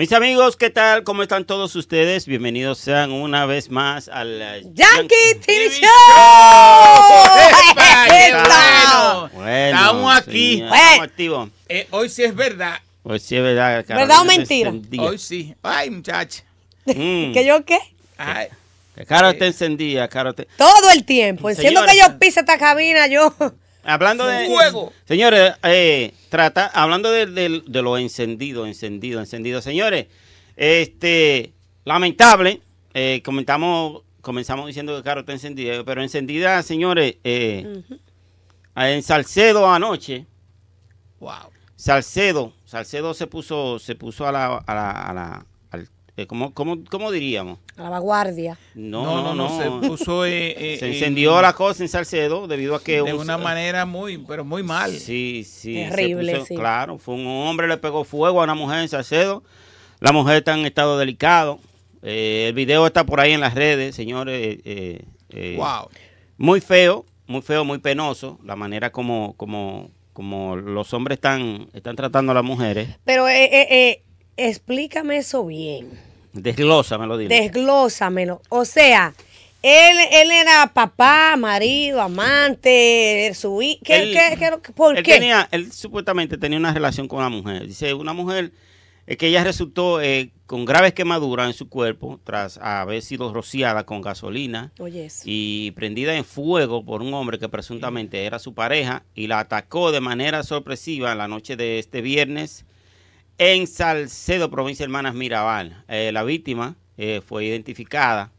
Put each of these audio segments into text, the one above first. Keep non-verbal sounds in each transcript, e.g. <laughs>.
Mis amigos, ¿qué tal? ¿Cómo están todos ustedes? Bienvenidos sean una vez más al eh, Yankee, Yankee TV Show. <laughs> estamos aquí. Eh, hoy sí es verdad. Hoy sí es verdad. ¿Verdad o mentira? Hoy sí. Ay, muchacha. qué mm. <laughs> ¿Que yo qué? Ay. Caro te eh. encendía, Caro te... Todo el tiempo. Enciendo que yo pise esta cabina, yo... Eh, hablando de. Señores, trata, hablando de, lo encendido, encendido, encendido. Señores, este. Lamentable. Eh, comentamos, comenzamos diciendo que carro está encendida, pero encendida, señores, eh, en Salcedo anoche. Wow. Salcedo, Salcedo se puso, se puso a la, ¿Cómo, diríamos? A la vanguardia. No, no, no, se puso... <laughs> se encendió la cosa en Salcedo debido a que... De una manera muy, pero muy mal. Sí, sí. Terrible, Claro, fue un hombre le pegó fuego a una mujer en Salcedo. La mujer está en estado delicado. Eh, el video está por ahí en las redes, señores. wow. Eh, eh, muy feo, muy feo, muy penoso. La manera como, como, como los hombres están, están tratando a las mujeres. Pero explícame eso bien. Desglósamelo, lo Desglósamelo. O sea, él, él era papá, marido, amante, su hijo. por qué? Tenía, él supuestamente tenía una relación con una mujer. Dice, una mujer que ella resultó eh, con graves quemaduras en su cuerpo tras haber sido rociada con gasolina y prendida en fuego por un hombre que presuntamente era su pareja y la atacó de manera sorpresiva en la noche de este viernes en Salcedo, provincia de Hermanas Mirabal. Eh, la víctima eh, fue identificada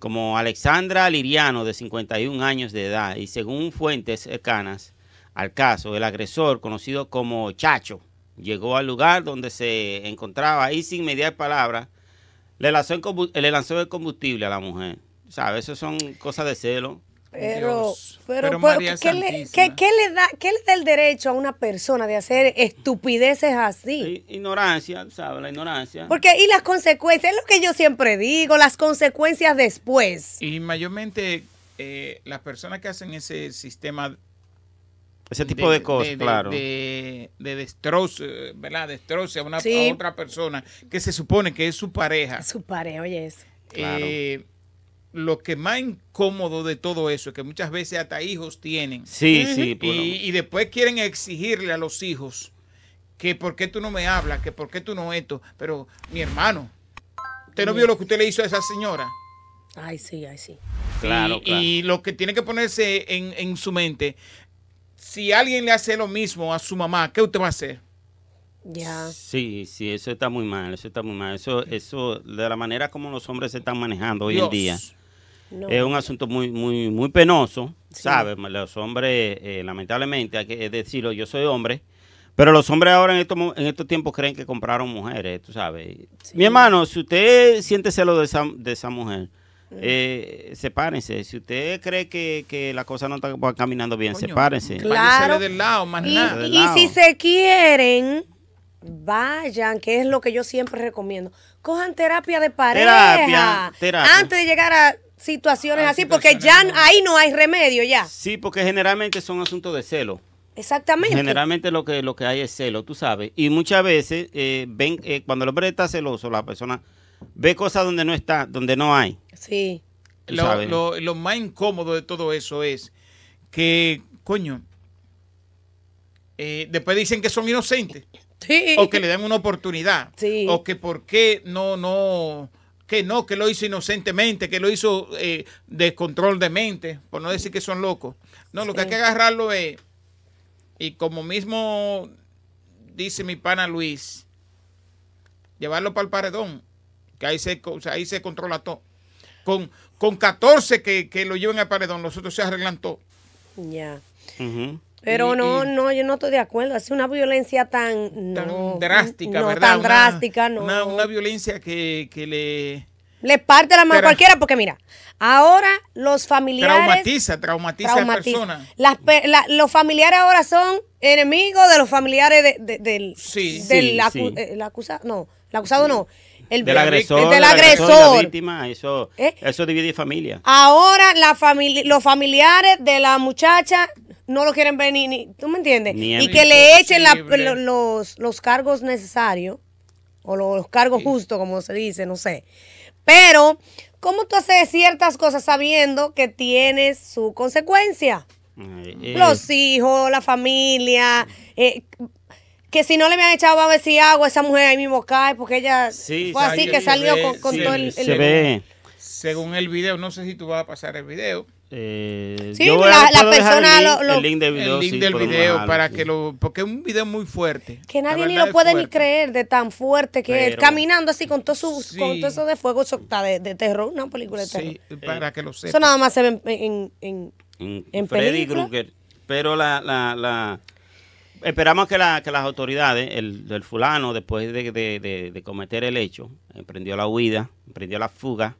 como Alexandra Liriano, de 51 años de edad, y según fuentes cercanas al caso, el agresor, conocido como Chacho, llegó al lugar donde se encontraba y sin mediar palabra, le lanzó, el combustible a la mujer. ¿Sabes? Eso son cosas de celo. Pero, pero, ¿qué, le, da, qué le da el derecho a una persona de hacer estupideces así? Ignorancia, ¿sabes? La ignorancia. Porque, y las consecuencias, es lo que yo siempre digo, las consecuencias después. Y mayormente eh, las personas que hacen ese sistema... Ese tipo de, cosas, claro. De, destrozo, ¿verdad? Destroce a, una, otra persona que se supone que es su pareja. Su pareja, oye eso. Claro. Eh, lo que más incómodo de todo eso es que muchas veces hasta hijos tienen. Sí, sí. Y, después quieren exigirle a los hijos que por qué tú no me hablas, que por qué tú no esto. Pero mi hermano, ¿usted no vio lo que usted le hizo a esa señora? Ay, sí, ay, sí. Claro, y, claro. y lo que tiene que ponerse en, su mente, si alguien le hace lo mismo a su mamá, ¿qué usted va a hacer? ya Sí, sí, eso está muy mal, eso está muy mal. Eso, eso, de la manera como los hombres se están manejando hoy en día. Es un asunto muy, muy, penoso, ¿sabes? Los hombres, eh, lamentablemente, hay que decirlo, yo soy hombre, pero los hombres ahora en estos, en estos tiempos creen que compraron mujeres, tú sabes. Mi hermano, si usted siente celo de esa, mujer, mm. eh, sepárense. Si usted cree que, que la cosa no está caminando bien, sepárense. Claro. Del lado, más y, nada. y si se quieren, vayan, que es lo que yo siempre recomiendo. Cojan terapia de pareja. terapia. Antes de llegar a situaciones ah, así, porque ya ahí no hay remedio ya. Sí, porque generalmente son asuntos de celo. Exactamente. Generalmente lo que, lo que hay es celo, tú sabes. Y muchas veces eh, ven eh, cuando el hombre está celoso, la persona ve cosas donde no está, donde no hay. Sí. Lo, más incómodo de todo eso es que, coño, eh, después dicen que son inocentes. Sí. O que le dan una oportunidad. Sí. O que por qué no, no, que no, que lo hizo inocentemente, que lo hizo eh, de control de mente, por no decir que son locos. No, lo que hay que agarrarlo es, y como mismo dice mi pana Luis, llevarlo para el paredón, que ahí se, ahí se controla todo. Con, con 14 que, que, lo lleven al paredón, nosotros se arreglan todo. Ya. Pero no, no, yo no estoy de acuerdo. Es una violencia tan, drástica, no, ¿verdad? Tan drástica, no. Una, violencia que, le... Le parte la mano a cualquiera porque mira, ahora los familiares... Traumatiza, traumatiza, a la persona. los familiares ahora son enemigos de los familiares de, del... Sí, del sí, eh, acusado, no, el acusado no. El, del agresor, el, del agresor. la víctima, eso, ¿Eh? eso divide familia. Ahora la los familiares de la muchacha no lo quieren ver ni, ¿tú me entiendes? y que le echen los, cargos necesarios o los, cargos justos, como se dice, no sé. Pero, ¿cómo tú haces ciertas cosas sabiendo que tienes su consecuencia? Eh. los hijos, la familia, eh, que si no le han echado a ver si hago, esa mujer ahí mismo cae porque ella fue así que salió con, todo el, Según el video, no sé si tú vas a pasar el video, eh, sí, la, persona el link, del video, para que lo porque es un video muy fuerte. Que nadie ni lo puede ni creer de tan fuerte que caminando así con todo su con todo eso de fuego eso de, terror, una película de terror. para eh, que lo Eso nada más se ve en en, Freddy Krueger. Pero la, la, la esperamos que, la, que las autoridades, el, del fulano después de, de cometer el hecho, emprendió la huida, emprendió la fuga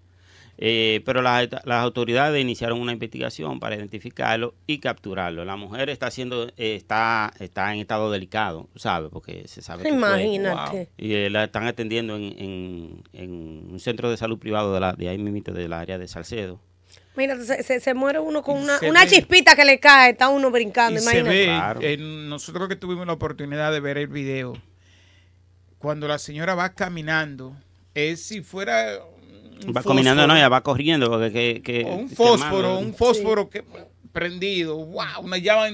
eh, pero las, autoridades iniciaron una investigación para identificarlo y capturarlo. La mujer está siendo eh, está está en estado delicado, ¿sabe? Porque se sabe. Que Y eh, la están atendiendo en, un centro de salud privado de, la, de ahí mismo, del área de Salcedo. Mira, se, se, muere uno con una, una chispita que le cae, está uno brincando, imagínate. nosotros que tuvimos la oportunidad de ver el video, cuando la señora va caminando, es si fuera va combinando no, ya va corriendo. Porque, que, un fósforo, un fósforo prendido, wow, una llama.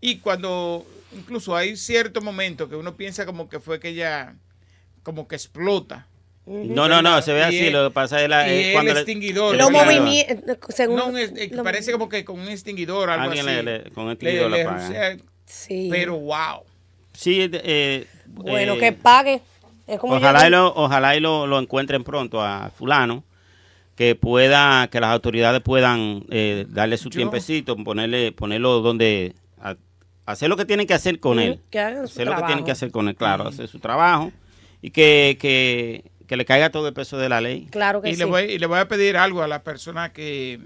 y cuando incluso hay cierto momento que uno piensa como que fue que ya como que explota. No, no, no, se ve así, lo que pasa es la, cuando el extinguidor. Lo movimiento, eh, según... parece como que con un extinguidor, algo así. con la sí. Pero wow. Sí, eh, bueno, eh, que pague ojalá, y lo, ojalá y lo, encuentren pronto a fulano, que pueda, que las autoridades puedan eh, darle su tiempecito, ponerle, ponerlo donde, hacer lo que tienen que hacer con él. hacer lo que tienen que hacer con él, claro, hacer su trabajo y que, le caiga todo el peso de la ley. Claro y Le voy, y le voy a pedir algo a la persona que,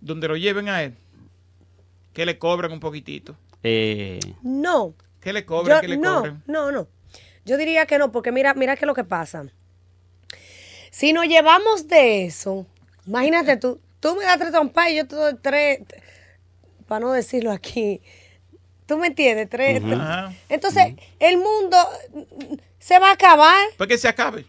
donde lo lleven a él, que le cobren un poquitito. Eh, no. Que le cobren, que le no, No, no, yo diría que no, porque mira, mira qué es lo que pasa. Si nos llevamos de eso, imagínate tú, tú me das tres trompas y yo te doy tres, para no decirlo aquí, tú me entiendes, tres. Entonces, el mundo se va a acabar. ¿Por pues que se acabe.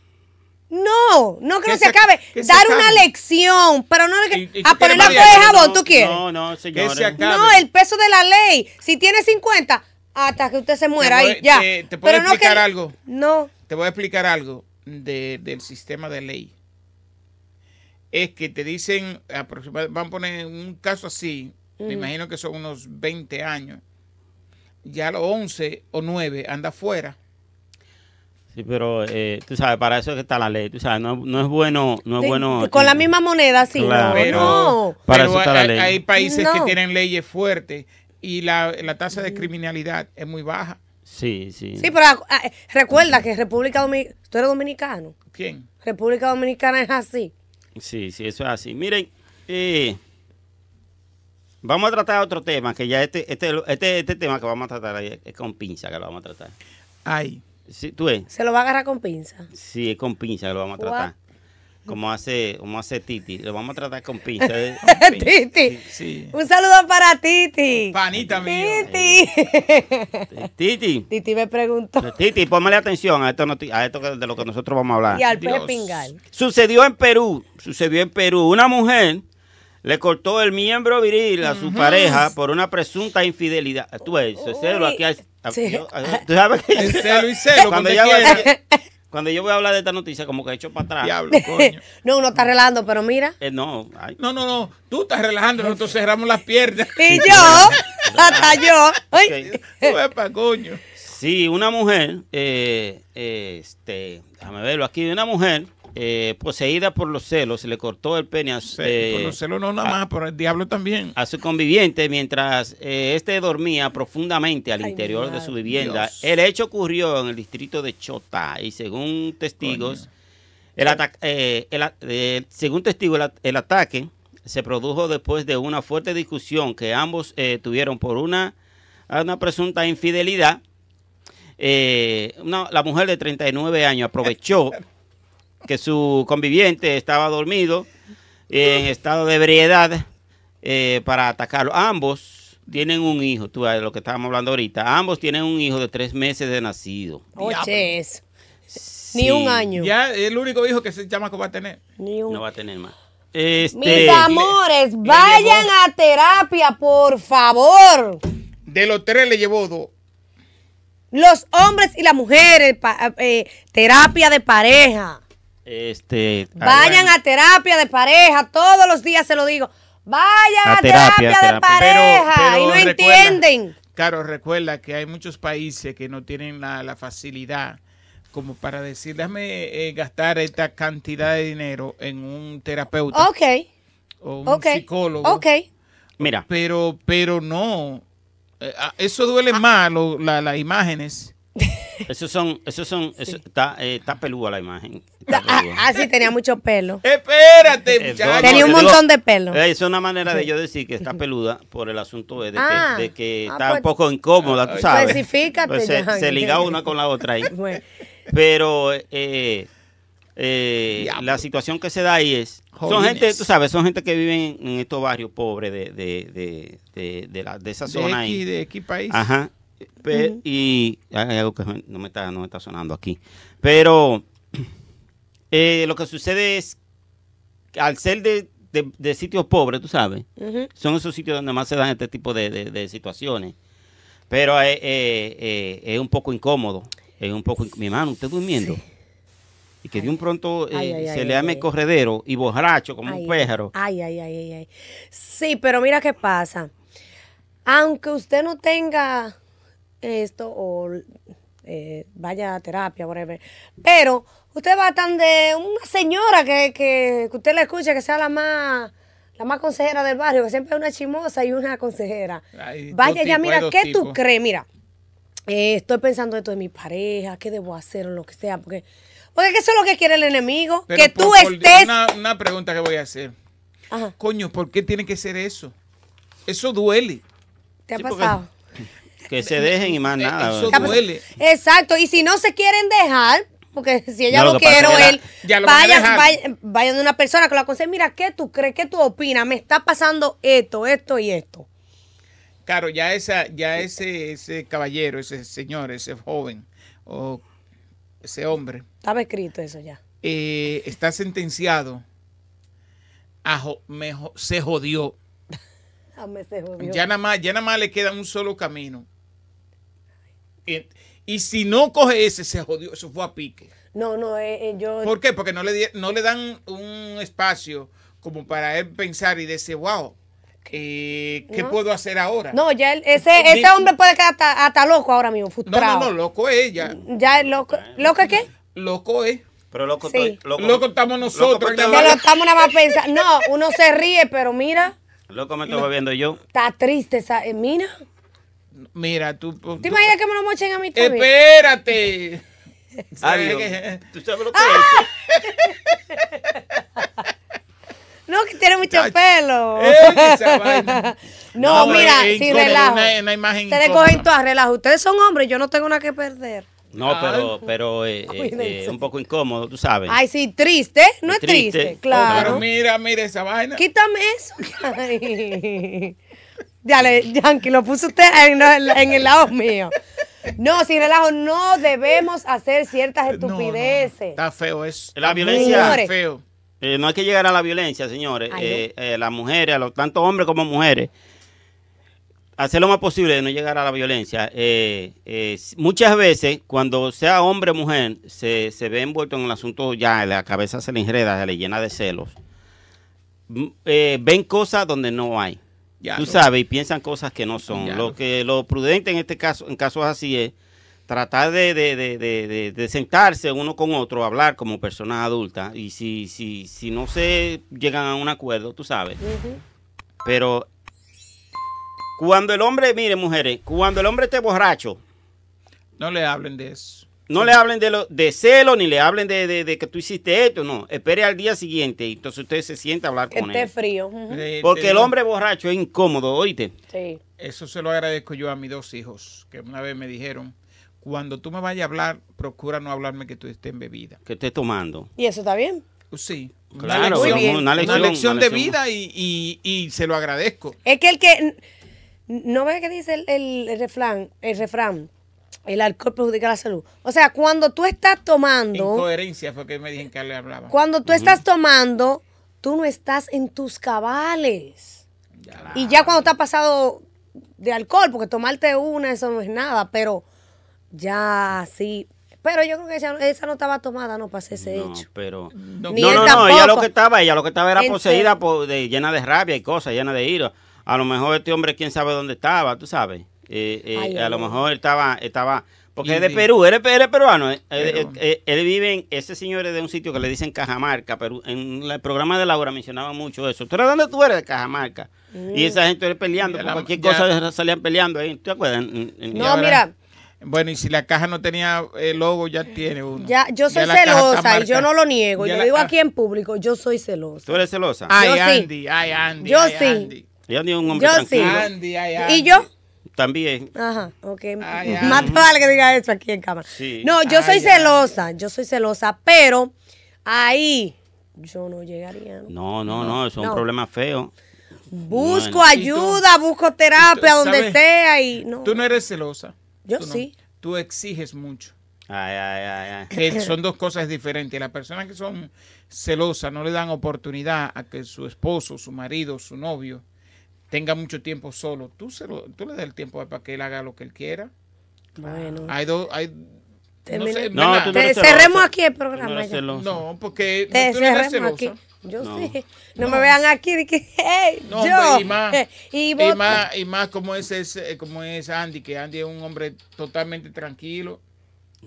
No, no que, que se, acabe. Dar una lección, pero no a poner la de jabón, ¿tú quieres? No, no, No, el peso de la ley. Si tiene 50, hasta que usted se muera ahí, ya. Te, puedo Pero explicar no que... algo. No. Te voy a explicar algo del sistema de ley. Es que te dicen, aproximadamente, van a poner un caso así, me imagino que son unos 20 años. Ya los 11 o 9 anda afuera. Sí, pero eh, tú sabes, para eso está la ley. Tú sabes, no, no es bueno. No es bueno con la misma moneda, sí. no, pero, hay, países que tienen leyes fuertes y la, tasa de criminalidad es muy baja. Sí, sí. Sí, pero ah, ah, recuerda que República Dominicana, tú eres dominicano. ¿Quién? República Dominicana es así. Sí, sí, eso es así. Miren, eh, vamos a tratar otro tema, que ya este, este, este, este tema que vamos a tratar es con pinza que lo vamos a tratar. Ay. Sí, ¿tú ves? Se lo va a agarrar con pinza. Sí, es con pinza que lo vamos a tratar como hace, como hace Titi. Lo vamos a tratar con pinza. ¿eh? <laughs> Titi. Un saludo para Titi. Panita mía. Titi. <laughs> Titi. Titi me preguntó. Titi, póngale atención a esto, a esto de lo que nosotros vamos a hablar. Y al pingal. Sucedió en Perú. Sucedió en Perú. Una mujer le cortó el miembro viril a su pareja por una presunta infidelidad. Tú ves, celo aquí. Hay, sí. tú sabes El celo y celo. Cuando ella, cuando yo voy a hablar de esta noticia, como que he hecho para atrás. Diablo, <laughs> coño. no, uno está relajando, pero mira. Eh, no, no, no, no. Tú estás relajando, nosotros cerramos las piernas. y yo, <laughs> hasta yo. Sí, una mujer, eh, este, déjame verlo aquí, una mujer eh, poseída por los celos, le cortó el pene a su... Eh, nada el diablo también. A su conviviente mientras éste eh, este dormía profundamente al interior de su vivienda. El hecho ocurrió en el distrito de Chota y según testigos, el, según testigo el, ataque se produjo después de una fuerte discusión que ambos tuvieron por una, una presunta infidelidad. la mujer de 39 años aprovechó <laughs> que su conviviente estaba dormido en estado de ebriedad eh, para atacarlo. Ambos tienen un hijo, tú de lo que estábamos hablando ahorita. Ambos tienen un hijo de tres meses de nacido. Oye, oh, eso. Ni un año. Ya el único hijo que se llama que va a tener. Ni No va a tener más. Este, Mis amores, vayan a terapia, por favor. De los tres le llevó dos. Los hombres y las mujeres, eh, terapia de pareja. Este, Vayan a terapia de pareja, todos los días se lo digo. Vayan a, terapia, de pareja y no entienden. Claro, recuerda que hay muchos países que no tienen la, facilidad como para decir, déjame eh, gastar esta cantidad de dinero en un terapeuta. Ok. O un psicólogo. Ok. Mira. Pero, pero no. Eh, ah, eso duele ah. más, las imágenes <laughs> Esos son, esos son, está, eh, está peluda la imagen. Ah, ah, sí, tenía mucho pelo. <laughs> Espérate, eh, muchachos, Tenía un montón de pelo. Eh, es una manera de yo decir que está peluda por el asunto de, que, ah. ah, está pues, un poco incómoda, tú sabes. Pues se, liga una con la otra ahí. <laughs> Pero eh, eh la situación que se da ahí es, son gente, tú sabes, son gente que viven en, estos barrios pobres de, de, de, de, esa zona ahí. De aquí país. Ajá. Y hay algo que no me está, sonando aquí. Pero <clears throat> eh, lo que sucede es, al ser de, sitios pobres, tú sabes, son esos sitios donde más se dan este tipo de, situaciones. Pero eh, eh, es un poco incómodo. Es un poco, mi hermano, usted durmiendo. Y que de un pronto se le ame corredero y borracho como un péjaro. Ay, ay, ay, ay. Sí, pero mira qué pasa. Aunque usted no tenga esto o eh, vaya a terapia, whatever. Pero usted va tan de una señora que, que, usted la escucha, que sea la más la más consejera del barrio, que siempre es una chimosa y una consejera. Vaya ya, mira, ¿qué tú crees? Mira, eh, estoy pensando esto de mi pareja, qué debo hacer o lo que sea, porque, porque eso es lo que quiere el enemigo, que tú estés... una, pregunta que voy a hacer. Coño, ¿por qué tiene que ser eso? Eso duele. ¿Te ha pasado? Que se dejen y más eh, nada. duele. Exacto, y si no se quieren dejar, porque si ella no, lo, quiere o él, vaya, de una persona que lo aconseje, mira, ¿qué tú crees? ¿Qué tú opinas? Me está pasando esto, esto y esto. Claro, ya esa, ya ese, ese caballero, ese señor, ese joven, o ese hombre. Estaba escrito eso ya. Eh, está sentenciado a se jodió. <laughs> se jodió. Ya nada más, ya nada más le queda un solo camino y si no coge ese, se jodió, eso fue a pique. No, no, eh, eh, yo... ¿Por qué? Porque no le, no le dan un espacio como para él pensar y decir, wow, eh, ¿qué puedo hacer ahora? No, ya ese, ese hombre puede quedar hasta, loco ahora mismo, No, no, no, loco es ella. ¿Ya loco? ¿Loco qué? Loco es. Pero loco, estoy, loco, estamos nosotros. Ya no, estamos nada más pensando. No, uno se ríe, pero mira. Loco me estaba viendo yo. Está triste esa. mira. Mira, tú. ¿Te imaginas que me lo mochen a mí también? Espérate. es? <laughs> Ah, ¿Tú sabes lo que es? <laughs> No, que tiene mucho pelo. Eh, vaina. <laughs> No, mira, sin relajo. Una, una imagen Te cogen todas, relajo. Ustedes son hombres, yo no tengo nada que perder. No, pero, pero eh, eh, eh un poco incómodo, tú sabes. Ay, sí, triste, no es triste, triste claro. Pero mira, mira esa vaina. Quítame eso. Ya Yankee, lo puso usted en, el <laughs> lado mío. No, sin relajo, no debemos hacer ciertas estupideces. está feo eso. La violencia es feo. Eh, no hay que llegar a la violencia, señores. Eh, eh, las mujeres, los, tanto hombres como mujeres, hacer lo más posible de no llegar a la violencia. muchas veces, cuando sea hombre o mujer, se, se, ve envuelto en el asunto, ya la cabeza se le enreda, se le llena de celos. ven cosas donde no hay tú sabes, y piensan cosas que no son. lo que lo prudente en este caso, en casos así es tratar de, de, sentarse uno con otro, hablar como personas adultas. Y si, si, si no se llegan a un acuerdo, tú sabes. Pero cuando el hombre, mire mujeres, cuando el hombre esté borracho. No le hablen de eso. No le hablen de, lo, de celo ni le hablen de, que tú hiciste esto, no. Espere al día siguiente y entonces usted se sienta a hablar con él. frío. Eh, porque el hombre borracho es incómodo, oíste. Sí. Eso se lo agradezco yo a mis dos hijos, que una vez me dijeron, cuando tú me vayas a hablar, procura no hablarme que tú estés en bebida. Que estés tomando. ¿Y eso está bien? Uh, sí. Claro, una lección, una lección, de vida y, y, se lo agradezco. Es que el que... ¿No ve que dice el refrán? El refrán el alcohol perjudica la salud. O sea, cuando tú estás tomando. Incoherencia fue que me dijeron que le hablaba. Cuando tú estás tomando, tú no estás en tus cabales. y ya cuando estás pasado de alcohol, porque tomarte una, eso no es nada, pero ya sí. Pero yo creo que esa no estaba tomada, no pasé ese hecho. Pero... No, no, no, ella lo que estaba, ella lo que estaba era poseída llena de rabia y cosas, llena de ira. A lo mejor este hombre, quién sabe dónde estaba, tú sabes. Eh, eh a lo mejor estaba, estaba porque es de Perú, él es, peruano. Eh, eh, él, vive en, ese señor es de un sitio que le dicen Cajamarca, pero En el programa de Laura mencionaba mucho eso. ¿Tú eres dónde tú eres? De Cajamarca. Y mm. esa gente peleando, cualquier cosa salían peleando ahí. ¿Te acuerdas? no, mira. Bueno, y si la caja no tenía el logo, ya tiene uno. Ya, yo soy celosa y yo no lo niego. yo digo aquí en público, yo soy celosa. ¿Tú eres celosa? Ay, yo Andy, sí. ay, Andy. Yo sí. Yo, sí. ¿Y yo? También. Ajá, ok. Más vale que diga eso aquí en cámara. No, yo soy celosa, yo soy celosa, pero ahí yo no llegaría. No, no, no, eso es un problema feo. Busco ayuda, busco terapia, donde sea y no. Tú no eres celosa. Yo sí. Tú exiges mucho. Ay, ay, ay, que son dos cosas diferentes. Las personas que son celosas no le dan oportunidad a que su esposo, su marido, su novio tenga mucho tiempo solo, tú, se lo, tú le das el tiempo para que él haga lo que él quiera. Bueno. Hay dos, hay, no cerremos aquí el programa. No, porque no aquí. Yo sí. No, me vean aquí que <laughs> Y más, y, más, como es, eh, como es Andy, que Andy es un hombre totalmente tranquilo,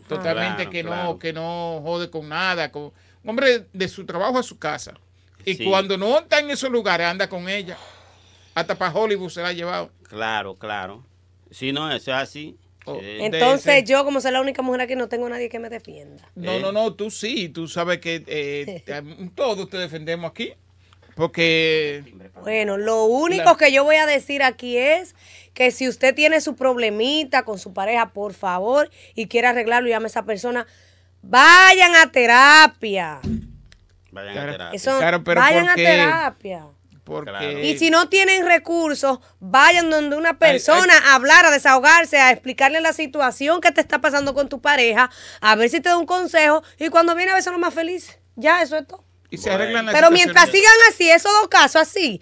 totalmente que no que no jode con nada, un hombre de su trabajo a su casa. Y cuando no está en esos lugares anda con ella. Hasta para Hollywood se la ha llevado. Claro, claro. Si no, eso es así. Oh. Eh, entonces yo, como soy la única mujer aquí, no tengo nadie que me defienda. No, eh. no, no, tú sí, tú sabes que eh, <laughs> todos te defendemos aquí. Porque... Bueno, lo único que yo voy a decir aquí es que si usted tiene su problemita con su pareja, por favor, y quiere arreglarlo, llame a esa persona, vayan a terapia. Vayan a terapia. pero vayan a terapia. Y si no tienen recursos, vayan donde una persona a hablar, a desahogarse, a explicarle la situación que te está pasando con tu pareja, a ver si te da un consejo y cuando viene a veces lo más feliz. Ya, eso es todo. Pero mientras sigan así, esos dos casos así,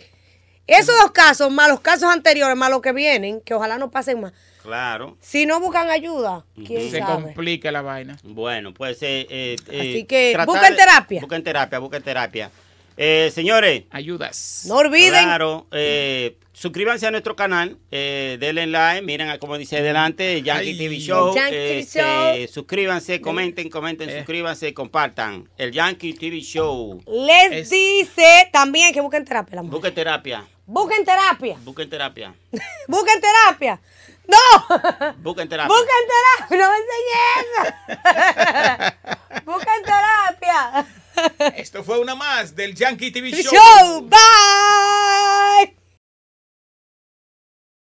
esos dos casos, más los casos anteriores, más los que vienen, que ojalá no pasen más. Claro. Si no buscan ayuda, se complique complica la vaina. Bueno, pues. Eh, eh, así eh, que busquen terapia. Busquen terapia, busquen terapia. Eh, señores. Ayudas. No olviden. Claro. Eh, suscríbanse a nuestro canal, eh, denle like, miren como dice mm. adelante, Yankee TV este, Show. Suscríbanse, comenten, comenten, suscríbanse, compartan. El Yankee TV Show. Les dice también que busquen terapia. Busquen terapia. Busquen terapia. <laughs> Busquen terapia. busquen terapia. ¡No! Busca en terapia. Busca en terapia. No me enseñes <laughs> Busca en terapia. Esto fue una más del Yankee TV Show. Show. Bye.